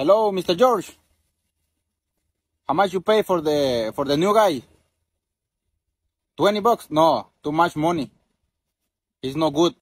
Hello, Mr. George. How much you pay for the for the new guy? Twenty bucks? No, too much money. He's no good.